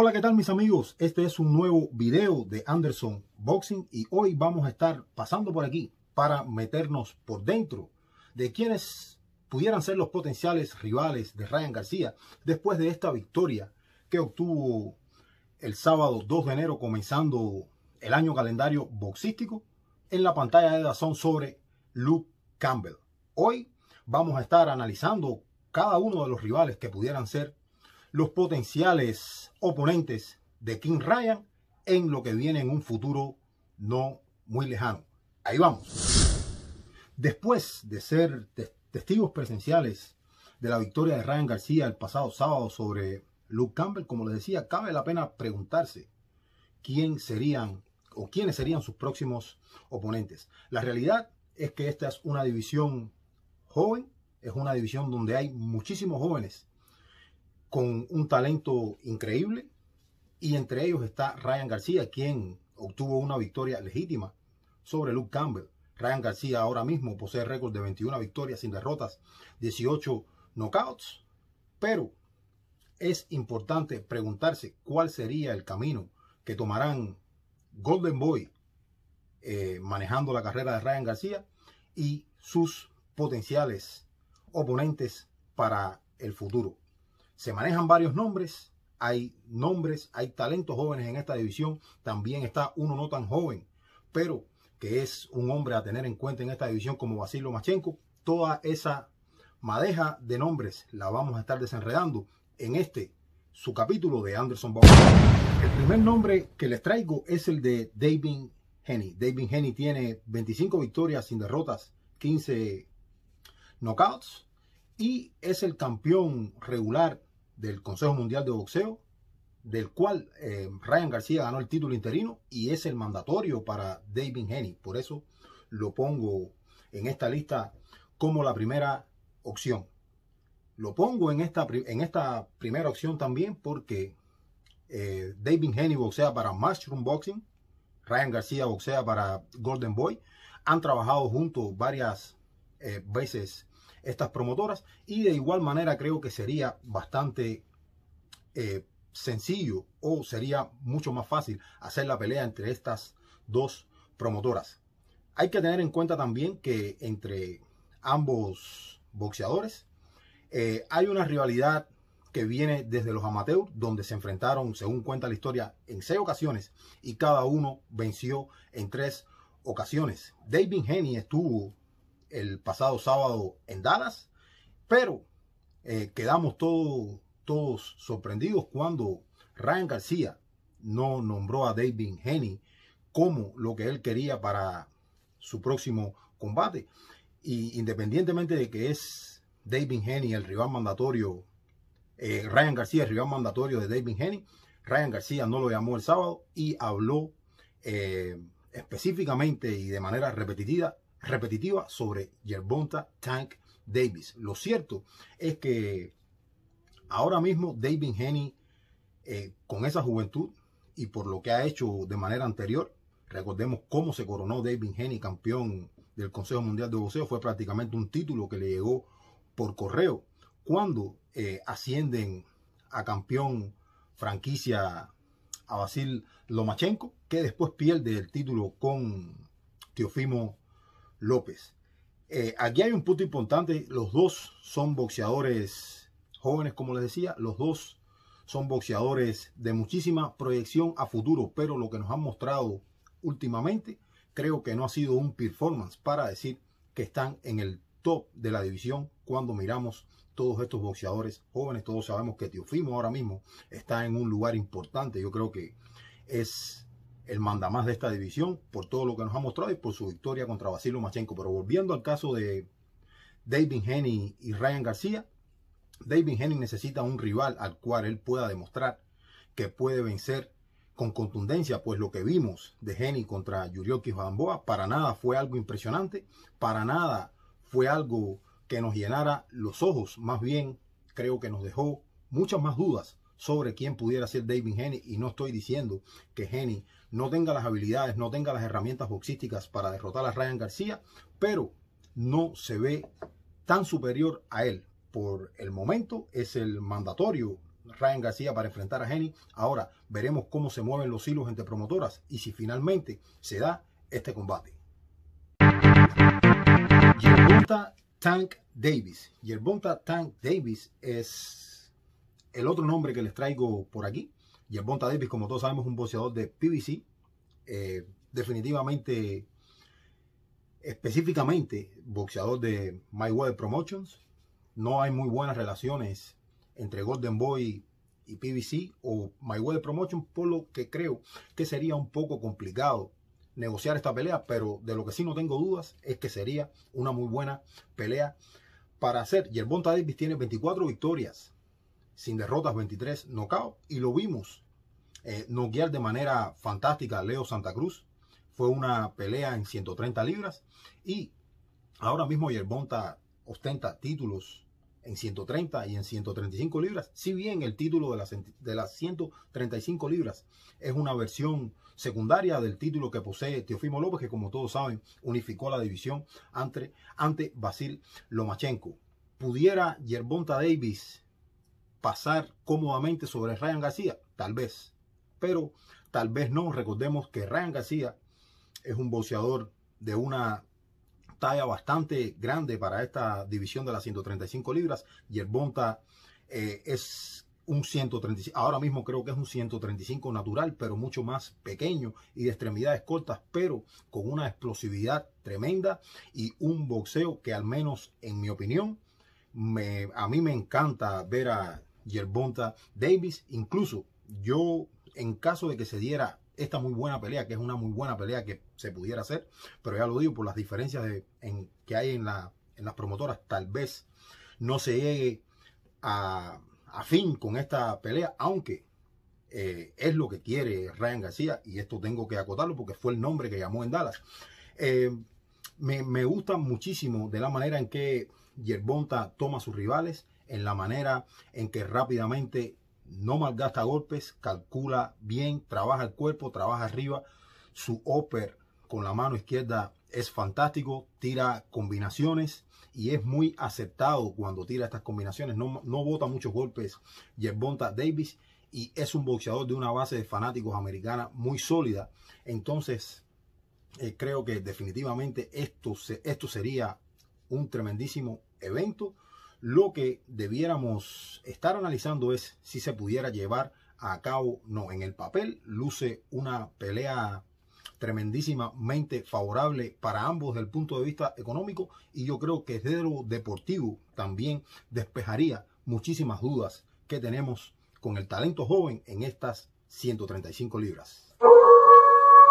Hola, ¿qué tal mis amigos? Este es un nuevo video de Anderson Boxing y hoy vamos a estar pasando por aquí para meternos por dentro de quienes pudieran ser los potenciales rivales de Ryan García después de esta victoria que obtuvo el sábado 2 de enero comenzando el año calendario boxístico en la pantalla de Dazón sobre Luke Campbell. Hoy vamos a estar analizando cada uno de los rivales que pudieran ser los potenciales oponentes de King Ryan en lo que viene en un futuro no muy lejano. Ahí vamos. Después de ser testigos presenciales de la victoria de Ryan García el pasado sábado sobre Luke Campbell, como les decía, cabe la pena preguntarse quién serían o quiénes serían sus próximos oponentes. La realidad es que esta es una división joven, es una división donde hay muchísimos jóvenes con un talento increíble y entre ellos está Ryan García, quien obtuvo una victoria legítima sobre Luke Campbell. Ryan García ahora mismo posee récord de 21 victorias sin derrotas, 18 knockouts, pero es importante preguntarse cuál sería el camino que tomarán Golden Boy eh, manejando la carrera de Ryan García y sus potenciales oponentes para el futuro. Se manejan varios nombres, hay nombres, hay talentos jóvenes en esta división, también está uno no tan joven, pero que es un hombre a tener en cuenta en esta división como Basilio Machenko. Toda esa madeja de nombres la vamos a estar desenredando en este su capítulo de Anderson Bauer. El primer nombre que les traigo es el de David Henny. David Henny tiene 25 victorias sin derrotas, 15 knockouts y es el campeón regular del Consejo Mundial de Boxeo, del cual eh, Ryan García ganó el título interino y es el mandatorio para David Henry, Por eso lo pongo en esta lista como la primera opción. Lo pongo en esta, en esta primera opción también porque eh, David Haney boxea para Mushroom Boxing, Ryan García boxea para Golden Boy. Han trabajado juntos varias eh, veces estas promotoras y de igual manera creo que sería bastante eh, sencillo o sería mucho más fácil hacer la pelea entre estas dos promotoras. Hay que tener en cuenta también que entre ambos boxeadores eh, hay una rivalidad que viene desde los amateurs, donde se enfrentaron, según cuenta la historia, en seis ocasiones y cada uno venció en tres ocasiones. David Henny estuvo el pasado sábado en Dallas, pero eh, quedamos todos sorprendidos cuando Ryan García no nombró a David Henney como lo que él quería para su próximo combate. Y independientemente de que es David Henry el rival mandatorio, eh, Ryan García el rival mandatorio de David Henny, Ryan García no lo llamó el sábado y habló eh, específicamente y de manera repetitiva repetitiva sobre Yerbonta Tank Davis. Lo cierto es que ahora mismo David Henny, eh, con esa juventud y por lo que ha hecho de manera anterior, recordemos cómo se coronó David Henny campeón del Consejo Mundial de Boxeo, fue prácticamente un título que le llegó por correo. Cuando eh, ascienden a campeón franquicia a Basil Lomachenko, que después pierde el título con Teofimo López. Eh, aquí hay un punto importante, los dos son boxeadores jóvenes, como les decía, los dos son boxeadores de muchísima proyección a futuro, pero lo que nos han mostrado últimamente creo que no ha sido un performance para decir que están en el top de la división cuando miramos todos estos boxeadores jóvenes. Todos sabemos que Teofimo ahora mismo está en un lugar importante. Yo creo que es el mandamás de esta división por todo lo que nos ha mostrado y por su victoria contra Basilo Machenko. Pero volviendo al caso de David Henning y Ryan García, David Henning necesita un rival al cual él pueda demostrar que puede vencer con contundencia, pues lo que vimos de Henning contra Yurioki Bamboa para nada fue algo impresionante, para nada fue algo que nos llenara los ojos, más bien creo que nos dejó muchas más dudas sobre quién pudiera ser David Henry y no estoy diciendo que Henny no tenga las habilidades, no tenga las herramientas boxísticas para derrotar a Ryan García, pero no se ve tan superior a él. Por el momento es el mandatorio Ryan García para enfrentar a Henny. Ahora veremos cómo se mueven los hilos entre promotoras y si finalmente se da este combate. Yerbonta Tank Davis. Yerbonta Tank Davis es el otro nombre que les traigo por aquí, Yerbonta Davis, como todos sabemos, es un boxeador de PBC. Eh, definitivamente, específicamente, boxeador de My web Promotions. No hay muy buenas relaciones entre Golden Boy y PBC o My Web Promotions, por lo que creo que sería un poco complicado negociar esta pelea, pero de lo que sí no tengo dudas es que sería una muy buena pelea para hacer. Yerbonta Davis tiene 24 victorias sin derrotas, 23 nocao y lo vimos eh, noquear de manera fantástica a Leo Santa Cruz. Fue una pelea en 130 libras y ahora mismo Yerbonta ostenta títulos en 130 y en 135 libras, si bien el título de las, de las 135 libras es una versión secundaria del título que posee Teofimo López, que como todos saben unificó la división ante, ante Basil Lomachenko. ¿Pudiera Yerbonta Davis pasar cómodamente sobre Ryan García? Tal vez, pero tal vez no. Recordemos que Ryan García es un boxeador de una talla bastante grande para esta división de las 135 libras. y el Bonta eh, es un 135, ahora mismo creo que es un 135 natural, pero mucho más pequeño y de extremidades cortas, pero con una explosividad tremenda y un boxeo que al menos en mi opinión, me, a mí me encanta ver a Yerbonta Davis. Incluso yo, en caso de que se diera esta muy buena pelea, que es una muy buena pelea que se pudiera hacer, pero ya lo digo, por las diferencias que hay en, las promotoras, tal vez no se llegue a, fin con esta pelea, aunque eh, es lo que quiere Ryan García, y esto tengo que acotarlo porque fue el nombre que llamó en Dallas. Eh, me, me, gusta muchísimo de la manera en que Yerbonta toma a sus rivales, en la manera en que rápidamente no malgasta golpes, calcula bien, trabaja el cuerpo, trabaja arriba. Su upper con la mano izquierda es fantástico, tira combinaciones y es muy aceptado cuando tira estas combinaciones. No, no bota muchos golpes Bonta Davis y es un boxeador de una base de fanáticos americana muy sólida. Entonces, eh, creo que definitivamente esto, esto sería un tremendísimo evento lo que debiéramos estar analizando es si se pudiera llevar a cabo no. En el papel luce una pelea tremendísimamente favorable para ambos desde el punto de vista económico y yo creo que desde lo deportivo también despejaría muchísimas dudas que tenemos con el talento joven en estas 135 libras.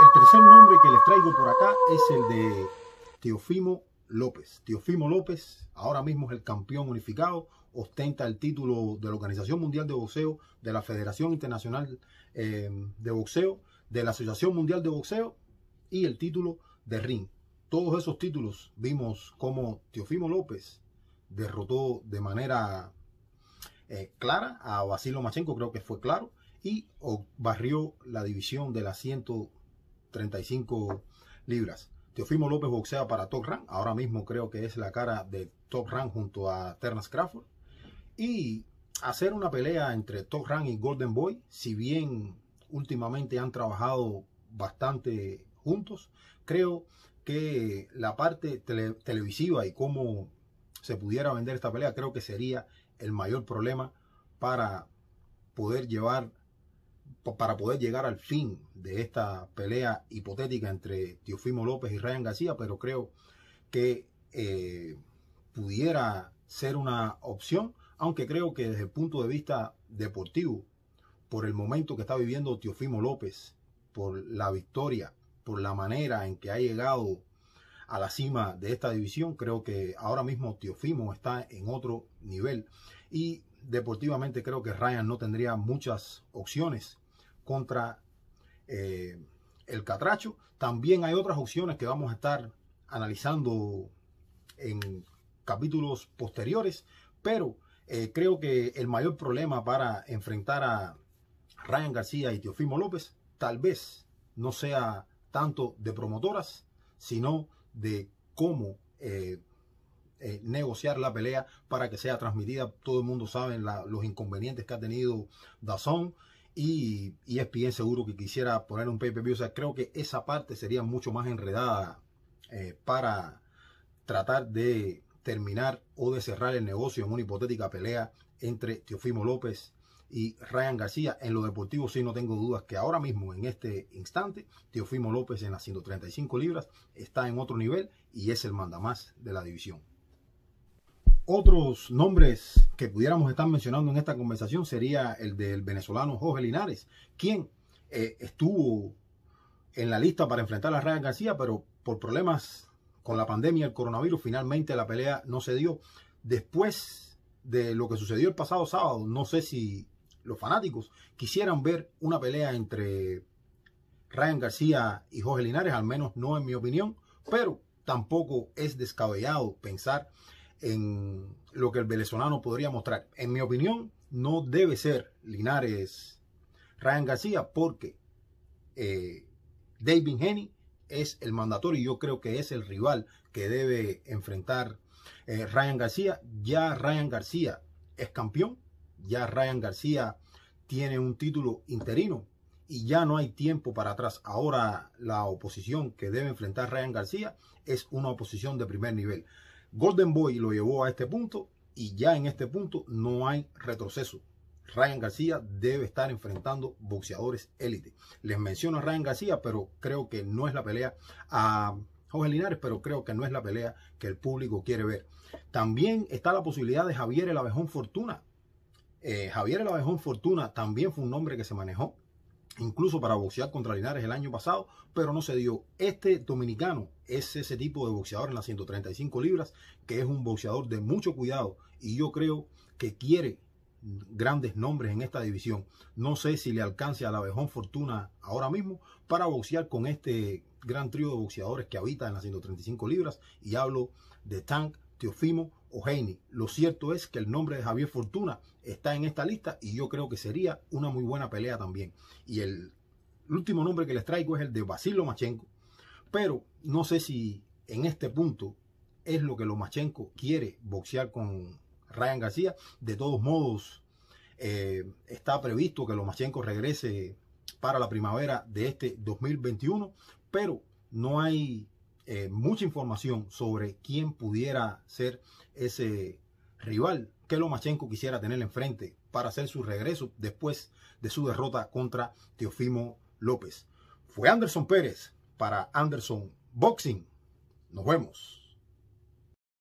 El tercer nombre que les traigo por acá es el de Teofimo López. Teofimo López, ahora mismo es el campeón unificado, ostenta el título de la Organización Mundial de Boxeo, de la Federación Internacional eh, de Boxeo, de la Asociación Mundial de Boxeo y el título de ring. Todos esos títulos vimos como Teofimo López derrotó de manera eh, clara a Basilo Machenko, creo que fue claro, y barrió la división de las 135 libras. Teofimo López boxea para Top Rank. Ahora mismo creo que es la cara de Top Rank junto a Ternas Crawford. Y hacer una pelea entre Top Rank y Golden Boy, si bien últimamente han trabajado bastante juntos, creo que la parte televisiva y cómo se pudiera vender esta pelea creo que sería el mayor problema para poder llevar pues, para poder llegar al fin de esta pelea hipotética entre Teofimo López y Ryan García, pero creo que eh, pudiera ser una opción, aunque creo que desde el punto de vista deportivo, por el momento que está viviendo Teofimo López, por la victoria, por la manera en que ha llegado a la cima de esta división, creo que ahora mismo Teofimo está en otro nivel y deportivamente creo que Ryan no tendría muchas opciones contra eh, el catracho. También hay otras opciones que vamos a estar analizando en capítulos posteriores, pero eh, creo que el mayor problema para enfrentar a Ryan García y Teofimo López tal vez no sea tanto de promotoras, sino de cómo eh, negociar la pelea para que sea transmitida. Todo el mundo sabe los inconvenientes que ha tenido Dazón y es bien seguro que quisiera poner un pay-per-view. O sea, creo que esa parte sería mucho más enredada eh, para tratar de terminar o de cerrar el negocio en una hipotética pelea entre Teofimo López y Ryan García. En lo deportivo sí no tengo dudas que ahora mismo, en este instante, Teofimo López en las 135 libras está en otro nivel y es el mandamás de la división. Otros nombres que pudiéramos estar mencionando en esta conversación sería el del venezolano Jorge Linares, quien eh, estuvo en la lista para enfrentar a Ryan García, pero por problemas con la pandemia, el coronavirus, finalmente la pelea no se dio. Después de lo que sucedió el pasado sábado, no sé si los fanáticos quisieran ver una pelea entre Ryan García y Jorge Linares, al menos no en mi opinión, pero tampoco es descabellado pensar en lo que el venezolano podría mostrar. En mi opinión, no debe ser Linares Ryan García porque eh, David Henney es el mandatorio y yo creo que es el rival que debe enfrentar eh, Ryan García. Ya Ryan García es campeón, ya Ryan García tiene un título interino y ya no hay tiempo para atrás. Ahora la oposición que debe enfrentar Ryan García es una oposición de primer nivel. Golden Boy lo llevó a este punto y ya en este punto no hay retroceso. Ryan García debe estar enfrentando boxeadores élite. Les menciono a Ryan García, pero creo que no es la pelea a Jorge Linares, pero creo que no es la pelea que el público quiere ver. También está la posibilidad de Javier el Abejón Fortuna. Eh, Javier el Abejón Fortuna también fue un nombre que se manejó incluso para boxear contra Linares el año pasado, pero no se dio. Este dominicano es ese tipo de boxeador en las 135 libras, que es un boxeador de mucho cuidado y yo creo que quiere grandes nombres en esta división. No sé si le alcance a la abejón Fortuna ahora mismo para boxear con este gran trío de boxeadores que habita en las 135 libras y hablo de Tank, Fimo o Lo cierto es que el nombre de Javier Fortuna está en esta lista y yo creo que sería una muy buena pelea también. Y el último nombre que les traigo es el de Basil Lomachenko, pero no sé si en este punto es lo que Lomachenko quiere boxear con Ryan García. De todos modos, eh, está previsto que Lomachenko regrese para la primavera de este 2021, pero no hay eh, mucha información sobre quién pudiera ser ese rival que Lomachenko quisiera tener enfrente para hacer su regreso después de su derrota contra Teofimo López. Fue Anderson Pérez para Anderson Boxing. Nos vemos.